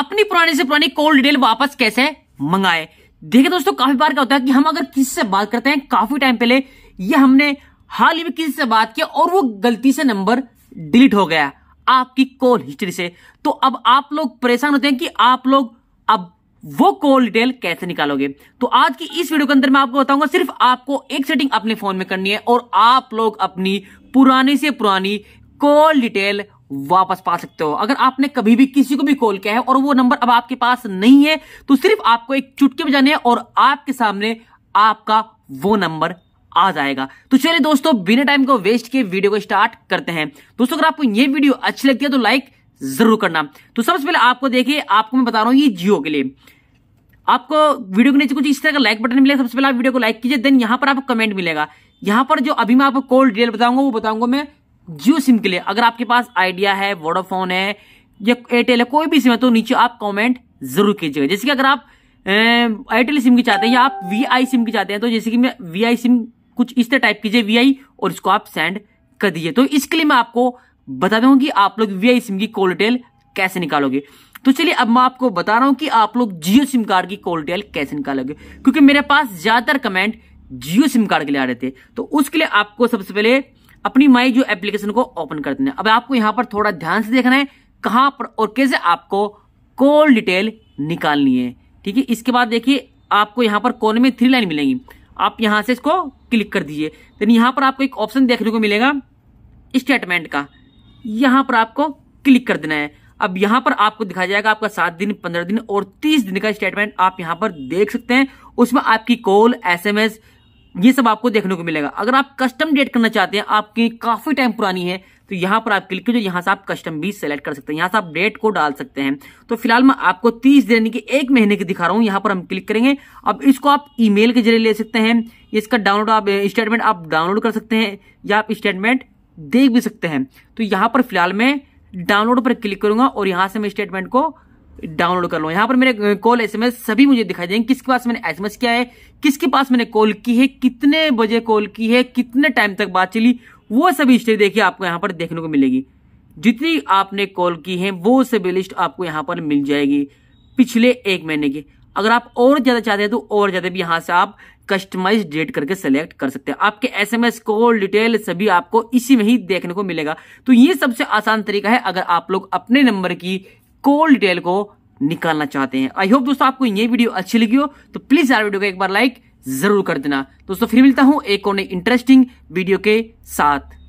अपनी पुरानी से पुरानी कॉल डिटेल वापस कैसे मंगाए देखिए दोस्तों काफी बार क्या होता है कि हम अगर किसी से बात करते हैं काफी टाइम पहले ये हमने हाल ही में किसी से बात किया और वो गलती से नंबर डिलीट हो गया आपकी कॉल हिस्ट्री से तो अब आप लोग परेशान होते हैं कि आप लोग अब वो कॉल डिटेल कैसे निकालोगे तो आज की इस वीडियो के अंदर मैं आपको बताऊंगा सिर्फ आपको एक सेटिंग अपने फोन में करनी है और आप लोग अपनी पुरानी से पुरानी कॉल डिटेल वापस पा सकते हो अगर आपने कभी भी किसी को भी कॉल किया है और वो नंबर अब आपके पास नहीं है तो सिर्फ आपको एक चुटकी बजाने और आपके सामने आपका वो नंबर आ जाएगा तो चलिए दोस्तों बिना टाइम को वेस्ट किए वीडियो को स्टार्ट करते हैं दोस्तों अगर आपको ये वीडियो अच्छी लगती है तो लाइक जरूर करना तो सबसे पहले आपको देखिए आपको मैं बता रहा हूं ये जियो के लिए आपको वीडियो के नीचे कुछ इस तरह का लाइक बटन मिलेगा सबसे पहले आप वीडियो को लाइक कीजिए देन यहां पर आपको कमेंट मिलेगा यहां पर जो अभी मैं आपको कॉल डिटेल बताऊंगा वो बताऊंगा मैं जियो सिम के लिए अगर आपके पास आइडिया है वोडाफोन है या एयरटेल है कोई भी सिम है तो नीचे आप कमेंट जरूर कीजिएगा जैसे कि अगर आप एयरटेल सिम की चाहते हैं या आप वीआई सिम की चाहते हैं तो जैसे कि मैं वीआई सिम कुछ इस तरह टाइप कीजिए वी और इसको आप सेंड कर दीजिए तो इसके लिए मैं आपको बता दूँ कि आप लोग वी सिम की कॉल डिटेल कैसे निकालोगे तो चलिए अब मैं आपको बता रहा हूं कि आप लोग जियो सिम कार्ड की कॉल डिटेल कैसे निकालोगे क्योंकि मेरे पास ज्यादातर कमेंट जियो सिम कार्ड के लिए आ रहे थे तो उसके लिए आपको सबसे पहले अपनी माई जो एप्लीकेशन को ओपन कर देना अब आपको यहां पर थोड़ा ध्यान से देखना है कहां पर और कैसे आपको कॉल डिटेल निकालनी है ठीक है इसके बाद देखिए आपको यहां पर कोने में थ्री लाइन मिलेंगी आप यहां से इसको क्लिक कर दीजिए तो यहां पर आपको एक ऑप्शन देखने को मिलेगा स्टेटमेंट का यहां पर आपको क्लिक कर देना है अब यहां पर आपको दिखा जाएगा आपका सात दिन पंद्रह दिन और तीस दिन का स्टेटमेंट आप यहां पर देख सकते हैं उसमें आपकी कॉल एसएमएस ये सब आपको देखने को मिलेगा अगर आप कस्टम डेट करना चाहते हैं आपकी काफी टाइम पुरानी है तो यहाँ पर आप क्लिक कीजिए यहाँ से आप कस्टम भी सेलेक्ट कर सकते हैं यहाँ से आप डेट को डाल सकते हैं तो फिलहाल मैं आपको तीस दिन की एक महीने की दिखा रहा हूँ यहाँ पर हम क्लिक करेंगे अब इसको आप ईमेल के जरिए ले सकते हैं इसका डाउनलोड आप स्टेटमेंट आप डाउनलोड कर सकते हैं या आप स्टेटमेंट देख भी सकते हैं तो यहाँ पर फिलहाल मैं डाउनलोड पर क्लिक करूंगा और यहाँ से मैं स्टेटमेंट को डाउनलोड कर लो यहाँ पर मेरे कॉल एसएमएस सभी मुझे दिखाई देंगे किसके पास मैंने एसएमएस किया है किसके पास मैंने कॉल की है कितने बजे कॉल की है कितने टाइम तक बात चली वो सभी हिस्ट्री देखिए आपको यहाँ पर देखने को मिलेगी जितनी आपने कॉल की है वो सभी लिस्ट आपको यहाँ पर मिल जाएगी पिछले एक महीने की अगर आप और ज़्यादा चाहते हैं तो और ज़्यादा भी यहाँ से आप कस्टमाइज डेट करके सेलेक्ट कर सकते हैं आपके एसएमएस कॉल डिटेल सभी आपको इसी में ही देखने को मिलेगा तो ये सबसे आसान तरीका है अगर आप लोग अपने नंबर की कोल डिटेल को निकालना चाहते हैं आई होप दोस्तों आपको ये वीडियो अच्छी लगी हो तो प्लीज यार वीडियो को एक बार लाइक जरूर कर देना दोस्तों फिर मिलता हूं एक और इंटरेस्टिंग वीडियो के साथ